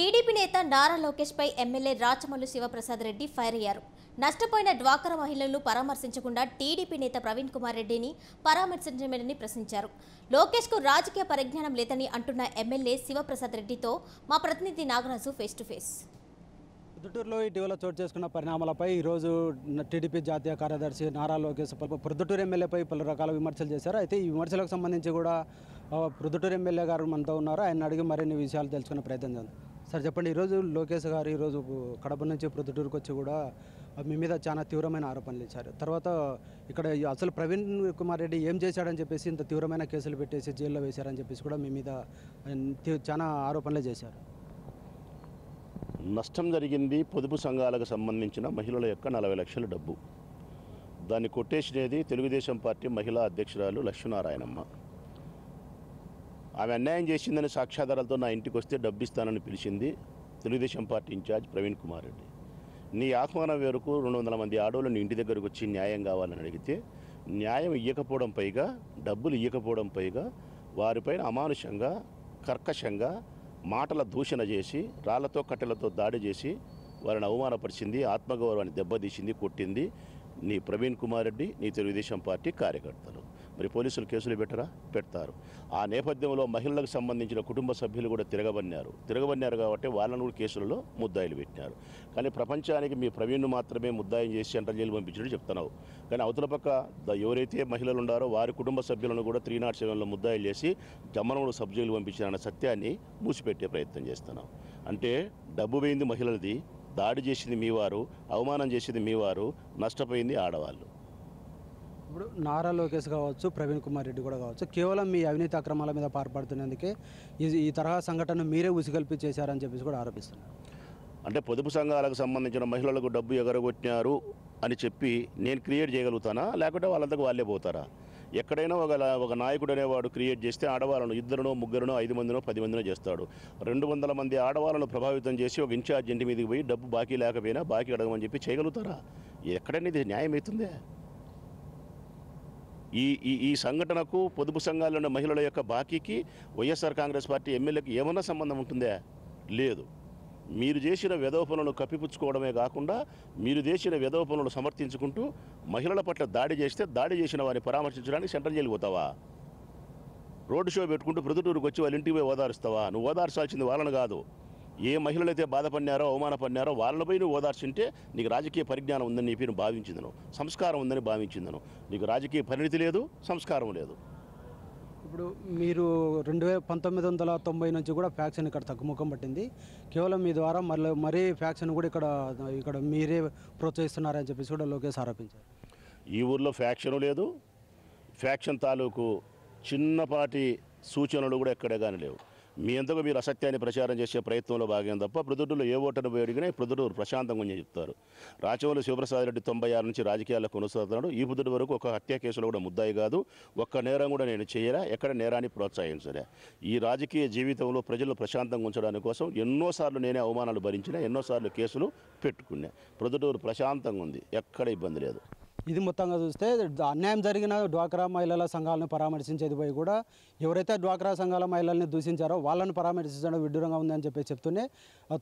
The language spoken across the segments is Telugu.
టీడీపీ నేత నారా లోకేష్పై ఎమ్మెల్యే రాచమల్లు శివప్రసాద్ రెడ్డి ఫైర్ అయ్యారు నష్టపోయిన డ్వాకర మహిళలను పరామర్శించకుండా టీడీపీ నేత ప్రవీణ్ కుమార్ రెడ్డిని పరామర్శించమేనని ప్రశ్నించారు లోకేష్కు రాజకీయ పరిజ్ఞానం లేదని అంటున్న ఎమ్మెల్యే శివప్రసాద్ రెడ్డితో మా ప్రతినిధి నాగరాజు ఫేస్ టు ఫేస్ పొద్దుటూరులో ఇటీవల చోటు చేసుకున్న పరిణామాలపై ఈరోజు టీడీపీ జాతీయ కార్యదర్శి నారా లోకేష్ పొద్దుటూరు ఎమ్మెల్యేపై పలు రకాల విమర్శలు చేశారు అయితే ఈ విమర్శలకు సంబంధించి కూడా పొద్దుటూరు ఎమ్మెల్యే గారు మనతో ఉన్నారు ఆయన అడిగి మరిన్ని విషయాలు తెలుసుకునే ప్రయత్నం చేద్దాం సార్ చెప్పండి ఈరోజు లోకేష్ గారు ఈరోజు కడప నుంచి ప్రొద్దుటూరుకు వచ్చి కూడా మీ మీద చాలా తీవ్రమైన ఆరోపణలు ఇచ్చారు తర్వాత ఇక్కడ అసలు ప్రవీణ్ కుమార్ రెడ్డి ఏం చేశాడని చెప్పేసి ఇంత తీవ్రమైన కేసులు పెట్టేసి జైల్లో వేశారని చెప్పేసి కూడా మీ మీద చాలా ఆరోపణలు చేశారు నష్టం జరిగింది పొదుపు సంఘాలకు సంబంధించిన మహిళల యొక్క నలభై లక్షల డబ్బు దాన్ని కొట్టేసినది తెలుగుదేశం పార్టీ మహిళా అధ్యక్షురాలు లక్ష్మీనారాయణమ్మ ఆమె అన్యాయం చేసిందని సాక్ష్యాధారాలతో నా ఇంటికి వస్తే డబ్బిస్తానని పిలిచింది తెలుగుదేశం పార్టీ ఇన్ఛార్జ్ ప్రవీణ్ కుమార్ రెడ్డి నీ ఆహ్వానం వేరకు రెండు వందల మంది ఆడవాళ్ళు నీ ఇంటి దగ్గరకు వచ్చి న్యాయం కావాలని అడిగితే న్యాయం ఇవ్వకపోవడం పైగా డబ్బులు ఇవ్వకపోవడం పైగా వారిపైన అమానుషంగా కర్కశంగా మాటల దూషణ చేసి రాళ్లతో కట్టెలతో దాడి చేసి వారిని అవమానపరిచింది ఆత్మగౌరవాన్ని దెబ్బతీసింది కొట్టింది నీ ప్రవీణ్ కుమార్ రెడ్డి నీ తెలుగుదేశం పార్టీ కార్యకర్తలు మరి పోలీసులు కేసులు పెట్టరా పెడతారు ఆ నేపథ్యంలో మహిళలకు సంబంధించిన కుటుంబ సభ్యులు కూడా తిరగబన్నారు తిరగబన్నారు కాబట్టి వాళ్ళను కూడా కేసులలో ముద్దాయిలు పెట్టినారు కానీ ప్రపంచానికి మీ ప్రవీణ్ను మాత్రమే ముద్దాయం చేసి సెంట్రల్ జైలు పంపించినట్టు చెప్తున్నావు కానీ అవతల పక్క ఎవరైతే మహిళలు ఉన్నారో వారి కుటుంబ సభ్యులను కూడా త్రీ నాట్ సెవెన్లో ముద్దాయిలు చేసి సబ్ జైలు పంపించిన సత్యాన్ని మూసిపెట్టే ప్రయత్నం చేస్తున్నాం అంటే డబ్బు పోయింది మహిళలది దాడి చేసింది మీవారు అవమానం చేసింది మీవారు నష్టపోయింది ఆడవాళ్ళు ఇప్పుడు నారా లోకేష్ కావచ్చు ప్రవీణ్ కుమార్ రెడ్డి కూడా కావచ్చు కేవలం మీ అవినీతి అక్రమాల మీద పాల్పడుతున్నందుకే ఈ ఈ తరహా సంఘటన మీరే ఉసిగల్పి చేశారని చెప్పేసి కూడా ఆరోపిస్తున్నారు అంటే పొదుపు సంఘాలకు సంబంధించిన మహిళలకు డబ్బు ఎగరగొట్టినారు అని చెప్పి నేను క్రియేట్ చేయగలుగుతానా లేకుంటే వాళ్ళంతకు వాళ్ళే పోతారా ఎక్కడైనా ఒక ఒక నాయకుడు అనేవాడు క్రియేట్ చేస్తే ఆడవాళ్ళను ఇద్దరునో ముగ్గురునో ఐదు మందినో పది మందినో చేస్తాడు రెండు వందల మంది ఆడవాళ్ళను ప్రభావితం చేసి ఒక ఇన్ఛార్జ్ ఇంటి మీదకి పోయి డబ్బు బాకీ లేకపోయినా బాకీ అడగమని చెప్పి చేయగలుగుతారా ఎక్కడైనా ఇది న్యాయం అవుతుందే ఈ ఈ ఈ సంఘటనకు పొదుపు సంఘాల్లో ఉన్న మహిళల యొక్క బాకీకి వైఎస్ఆర్ కాంగ్రెస్ పార్టీ ఎమ్మెల్యేకి ఏమన్నా సంబంధం ఉంటుందా లేదు మీరు చేసిన పనులను కప్పిపుచ్చుకోవడమే కాకుండా మీరు చేసిన పనులను సమర్థించుకుంటూ మహిళల పట్ల దాడి చేస్తే దాడి చేసిన వారిని పరామర్శించడానికి సెంటర్ జైలు పోతావా రోడ్డు షో పెట్టుకుంటూ ప్రొద్దుటూరుకు వచ్చి వాళ్ళ ఇంటికి పోయి ఓదారుస్తావా నువ్వు ఓదార్చాల్సింది వాళ్ళని కాదు ఏ మహిళలు అయితే బాధపడినారో అవమానపడినారో వాళ్ళపై నువ్వు ఓదార్చుంటే నీకు రాజకీయ పరిజ్ఞానం ఉందని చెప్పి నువ్వు భావించిందను సంస్కారం ఉందని భావించిందను నీకు రాజకీయ పరిణితి లేదు సంస్కారం లేదు ఇప్పుడు మీరు రెండు వేల పంతొమ్మిది వందల తొంభై నుంచి కూడా ఫ్యాక్షన్ ఇక్కడ తగ్గుముఖం పట్టింది కేవలం మీ ద్వారా మళ్ళీ మరీ ఫ్యాక్షన్ కూడా ఇక్కడ ఇక్కడ మీరే ప్రోత్సహిస్తున్నారని చెప్పేసి కూడా లోకేష్ ఆరోపించారు ఈ ఊర్లో ఫ్యాక్షన్ లేదు ఫ్యాక్షన్ తాలూకు చిన్నపాటి సూచనలు కూడా ఎక్కడే కానీ లేవు మీ ఎందుకు మీరు అసత్యాన్ని ప్రచారం చేసే ప్రయత్నంలో భాగం తప్ప ప్రొద్దుటూరులో ఏ ఓటను పోయడిగినా ప్రొద్దుటూరు ప్రశాంతంగా చెప్తారు రాచవల్లి శివప్రసాద్ రెడ్డి తొంభై ఆరు నుంచి రాజకీయాల్లో కొనసాగుతున్నాడు ఈ పొద్దుటి వరకు ఒక హత్య కేసులో కూడా ముద్దాయి కాదు ఒక్క నేరం కూడా నేను చేయరా ఎక్కడ నేరాన్ని ప్రోత్సహించరా ఈ రాజకీయ జీవితంలో ప్రజలు ప్రశాంతంగా ఉంచడానికి కోసం ఎన్నోసార్లు నేనే అవమానాలు భరించినా ఎన్నోసార్లు కేసులు పెట్టుకున్నా ప్రొద్దుటూరు ప్రశాంతంగా ఉంది ఎక్కడ ఇబ్బంది లేదు ఇది మొత్తంగా చూస్తే అన్యాయం జరిగిన డ్వాక్రా మహిళల సంఘాలను పరామర్శించేది పోయి కూడా ఎవరైతే డ్వాక్రా సంఘాల మహిళల్ని దూషించారో వాళ్ళని పరామర్శించడం విడ్డూరంగా ఉందని చెప్పేసి చెప్తూనే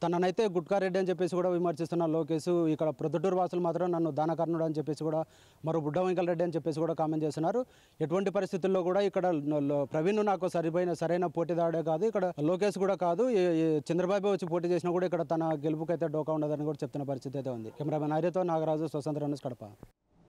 తననైతే గుట్కారెడ్డి అని చెప్పేసి కూడా విమర్శిస్తున్న లోకేష్ ఇక్కడ ప్రొద్దుటూరు వాసులు మాత్రం నన్ను దానకర్ణుడు అని చెప్పేసి కూడా మరో బుడ్డ రెడ్డి అని చెప్పేసి కూడా కామెంట్ చేస్తున్నారు ఎటువంటి పరిస్థితుల్లో కూడా ఇక్కడ ప్రవీణ్ నాకు సరిపోయిన సరైన పోటీదారుడే కాదు ఇక్కడ లోకేష్ కూడా కాదు చంద్రబాబు వచ్చి పోటీ చేసినా కూడా ఇక్కడ తన గెలుపుకైతే డోకా ఉండదని కూడా చెప్తున్న పరిస్థితి అయితే ఉంది కెమెరామెన్ ఆర్యతో నాగరాజు స్వతంత్ర కడప